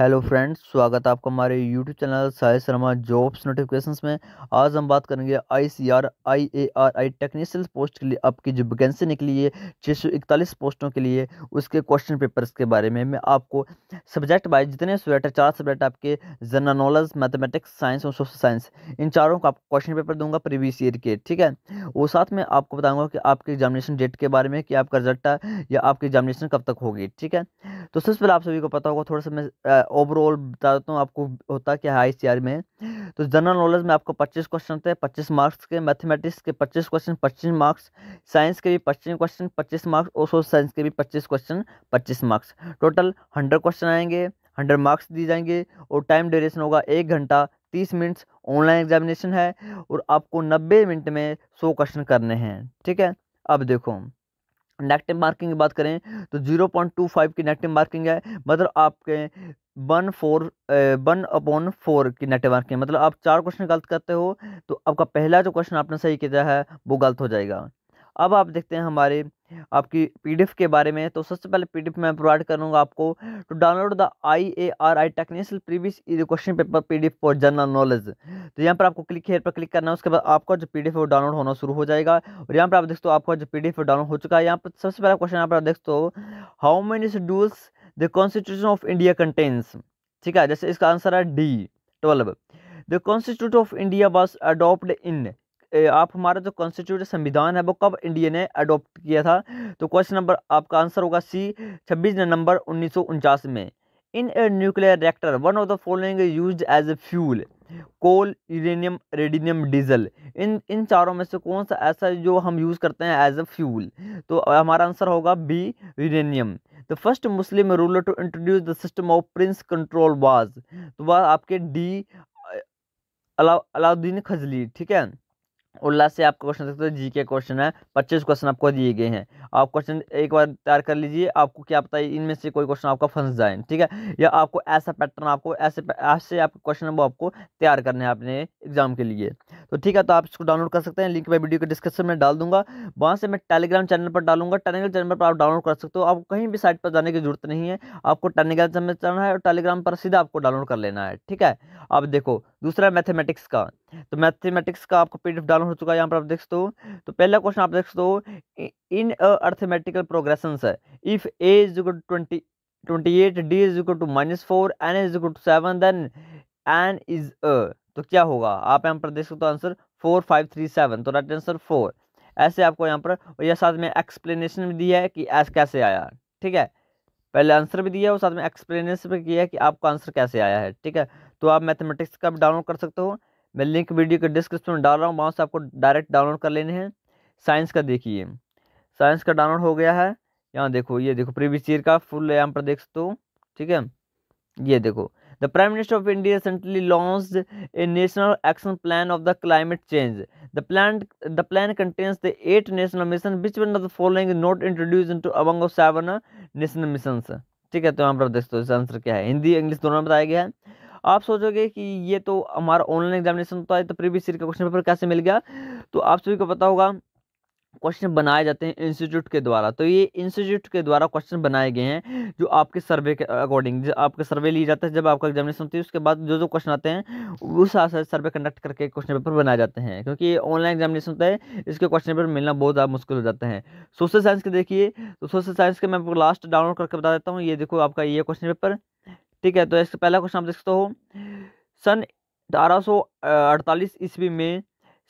Hello friends स्वागत है आपका हमारे YouTube channel Sai Sharma jobs notifications में आज हम बात करेंगे I C R I A R I technician post के लिए आपकी जो वैकेंसी निकली है छः सौ इकतालीस पोस्टों के लिए उसके क्वेश्चन पेपर्स के बारे में मैं आपको सब्जेक्ट वाइज जितने सब्जेक्ट चार सब्जेक्ट आपके जनरल नॉलेज मैथमेटिक्स साइंस और सोशल साइंस इन चारों को आपको क्वेश्चन पेपर दूंगा प्रीवियस ईयर के ठीक है वो साथ में आपको बताऊँगा कि आपके एग्जामिनेशन डेट के बारे में कि आपका रिजल्ट या आपकी एग्जामिनेशन कब तक होगी ठीक है तो सबसे पहले आप सभी को पता होगा थोड़ा सा मैं ओवरऑल बता देता हूँ आपको होता क्या है आई में तो जनरल नॉलेज में आपको पच्चीस क्वेश्चन थे पच्चीस मार्क्स के मैथमेटिक्स के पच्चीस क्वेश्चन पच्चीस मार्क्स साइंस के भी पच्चीस क्वेश्चन पच्चीस मार्क्स और सोशल साइंस के भी पच्चीस क्वेश्चन पच्चीस मार्क्स टोटल हंड्रेड क्वेश्चन आएंगे हंड्रेड मार्क्स दिए जाएंगे और टाइम ड्यूरेशन होगा एक घंटा तीस मिनट्स ऑनलाइन एग्जामिनेशन है और आपको नब्बे मिनट में सौ क्वेश्चन करने हैं ठीक है अब देखो नेगेटिव मार्किंग की बात करें तो जीरो पॉइंट टू फाइव की नेगेटिव मार्किंग है मतलब आपके one four one upon four की नेगेटिव मार्किंग मतलब आप चार क्वेश्चन गलत करते हो तो आपका पहला जो क्वेश्चन आपने सही किया है वो गलत हो जाएगा अब आप देखते हैं हमारे आपकी पीडीएफ के बारे में तो सबसे पहले पीडीएफ मैं प्रोवाइड करूंगा आपको टू तो download the I A R I technical previous question paper PDF for general knowledge तो यहाँ पर आपको क्लिक हेयर पर क्लिक करना है उसके बाद आपका जो पीडीएफ वो डाउनलोड होना शुरू हो जाएगा और यहाँ पर आप देखते हो आपका जो पीडीएफ डाउनलोड हो चुका है यहाँ पर सबसे पहला क्वेश्चन यहाँ पर आप देखते हो how many schedules the constitution of India contains ठीक है जैसे इसका आंसर है D twelve the constitute of India was adopt in आप हमारा जो कॉन्स्टिट्यूट संविधान है वो कब इंडिया ने अडोप्ट किया था तो क्वेश्चन नंबर आपका आंसर होगा सी छब्बीस नवंबर उन्नीस में in a nuclear reactor one of the following use as a fuel coal uranium radium diesel इन इन चारों में से कौन सा ऐसा जो हम यूज़ करते हैं एज ए फ्यूल तो हमारा आंसर होगा B uranium the first Muslim ruler to introduce the system of price control was तो वह आपके डी अलाउद्दीन खजली ठीक है उल्लास से आपको क्वेश्चन देखते हो जी के क्वेश्चन है पच्चीस क्वेश्चन आपको दिए गए हैं आप क्वेश्चन एक बार तैयार कर लीजिए आपको क्या पता है इनमें से कोई क्वेश्चन आपका फंस जाए ठीक है या आपको ऐसा पैटर्न आपको ऐसे ऐसे आपके क्वेश्चन वो आपको तैयार करने हैं अपने एग्जाम के लिए तो ठीक है तो आप इसको डाउनलोड कर सकते हैं लिंक मैं वीडियो के डिस्क्रिप्शन में डाल दूंगा वहाँ से मैं टेलीग्राम चैनल पर डालूंगा टेलीग्राम चैनल पर आप डाउनलोड कर सकते हो आपको कहीं भी साइट पर जाने की जरूरत नहीं है आपको टेलीग्राम चैनल चलना है और टेलीग्राम पर सीधा आपको डाउनलोड कर लेना है ठीक है अब देखो दूसरा मैथमेटिक्स का तो मैथमेटिक्स का आपको पी डाउनलोड हो चुका है यहाँ पर आप देख सकते हो तो पहला क्वेश्चन आप देख सकते हो इन अर्थमेटिकल प्रोग्रेशन है if a is twenty 28 d is equal to minus 4 n is equal to 7 then n is a तो क्या होगा आप यहाँ पर देख सकते हो answer four five three seven तो राइट आंसर फोर ऐसे आपको यहाँ पर और यह साथ में एक्सप्लेनेशन भी दिया है कि एस कैसे आया ठीक है पहले आंसर भी दिया है और साथ में एक्सप्लेनेशन भी किया है कि आपका आंसर कैसे आया है ठीक है तो आप मैथमेटिक्स का भी डाउनलोड कर सकते हो मैं लिंक वीडियो के डिस्क्रिप्शन में डाल रहा हूँ वहाँ से आपको डायरेक्ट डाउनलोड कर लेने हैं साइंस का देखिए साइंस का डाउनलोड हो गया है यहाँ देखो ये देखो प्रीवियस ईयर का फुल यहाँ पर देख सकते हो ठीक है ये देखो The Prime Minister of India recently launched a national action plan of the climate change. The plan the plan contains the eight national mission which one of the following is not introduced into among of seven national missions. ठीक है तो यहाँ पर देखते हो answer क्या है Hindi English दोनों में बताया गया है आप सोचोगे कि ये तो हमारा ऑनलाइन एग्जामिनेशन होता है तो प्रीवियस ईयर का क्वेश्चन पेपर कैसे मिल गया तो आप सभी को पता होगा क्वेश्चन बनाए जाते हैं इंस्टीट्यूट के द्वारा तो ये इंस्टीट्यूट के द्वारा क्वेश्चन बनाए गए हैं जो आपके सर्वे के अकॉर्डिंग आपके सर्वे लिए जाते हैं जब आपका एग्जामिनेशन होती है उसके बाद जो जो क्वेश्चन आते हैं उस सर्वे कंडक्ट करके क्वेश्चन पेपर बनाए जाते हैं क्योंकि ये ऑनलाइन एग्जामिनेशन होता है इसके क्वेश्चन पेपर मिलना बहुत ज़्यादा मुश्किल हो जाता है सोशल साइंस के देखिए तो सोशल साइंस के मैं आपको लास्ट डाउनलोड करके बता देता हूँ ये देखो आपका ये क्वेश्चन पेपर ठीक है तो इसका पहला क्वेश्चन आप देख सकते हो सन अठारह ईस्वी में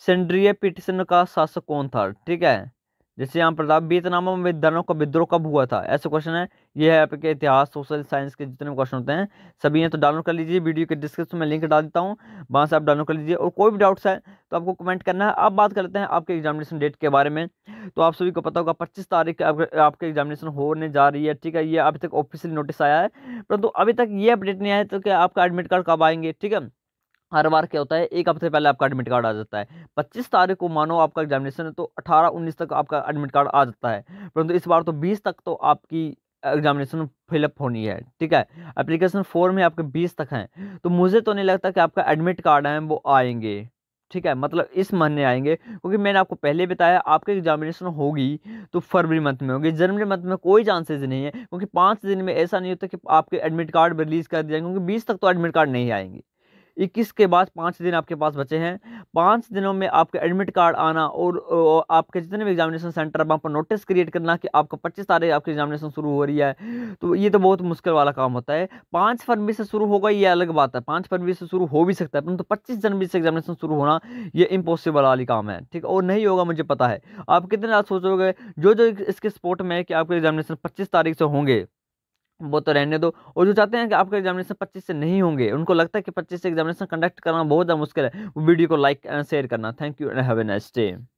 सेंड्रिय पिटिशन का शासक कौन था ठीक है जैसे यहाँ प्रताप वियतनाम में विद्यालयों का विद्रोह कब हुआ था ऐसे क्वेश्चन है ये है आपके इतिहास सोशल साइंस के जितने क्वेश्चन होते हैं सभी हैं तो डाउनलोड कर लीजिए वीडियो के डिस्क्रिप्शन में लिंक डाल देता हूँ वहाँ से आप डाउनलोड कर लीजिए और कोई भी डाउट्स है तो आपको कमेंट करना है अब बात करते हैं आपके एग्जामिनेशन डेट के बारे में तो आप सभी को पता होगा पच्चीस तारीख आपके एग्जामिनेशन होने जा रही है ठीक है ये अभी तक ऑफिशियल नोटिस आया है परंतु अभी तक ये अपडेट नहीं आया तो क्या आपका एडमिट कार्ड कब आएंगे ठीक है हर बार क्या होता है एक हफ्ते पहले आपका एडमिट कार्ड आ जाता है पच्चीस तारीख को मानो आपका एग्जामिनेशन है तो अठारह उन्नीस तक आपका एडमिट कार्ड आ जाता है परंतु इस बार तो बीस तक तो आपकी एग्जामिनेशन फिलअप होनी है ठीक है एप्लीकेशन फॉर्म में आपके बीस तक हैं तो मुझे तो नहीं लगता कि आपका एडमिट कार्ड है वो आएंगे ठीक है मतलब इस महीने आएंगे क्योंकि मैंने आपको पहले बताया आपकी एग्जामिनेशन होगी तो फरवरी मंथ में होगी जनवरी मंथ में कोई चांसेज़ नहीं है क्योंकि पाँच दिन में ऐसा नहीं होता कि आपके एडमिट कार्ड रिलीज़ कर दिया क्योंकि बीस तक तो एडमिट कार्ड नहीं आएंगे इक्कीस के बाद पाँच दिन आपके पास बचे हैं पाँच दिनों में आपका एडमिट कार्ड आना और आपके जितने भी एग्जामिनेशन सेंटर वहाँ पर नोटिस क्रिएट करना कि आपका पच्चीस तारीख आपकी एग्जामिनेशन शुरू हो रही है तो ये तो बहुत मुश्किल वाला काम होता है पाँच फरवरी से शुरू होगा ये अलग बात है पाँच फरवरी से शुरू हो भी सकता है परंतु पच्चीस जनवरी से एग्जामिनेशन शुरू होना ये इम्पॉसिबल वाली काम है ठीक और नहीं होगा मुझे पता है आप कितने रात सोचोगे जो जो इसके स्पोर्ट में है कि आपके एग्जामिनेशन पच्चीस तारीख से होंगे वो तो रहने दो और जो चाहते हैं कि आपके एग्जामिनेशन 25 से नहीं होंगे उनको लगता है कि 25 से एग्जामिनेशन कंडक्ट करना बहुत ज़्यादा मुश्किल है वीडियो को लाइक एंड शेयर करना thank you and have a nice day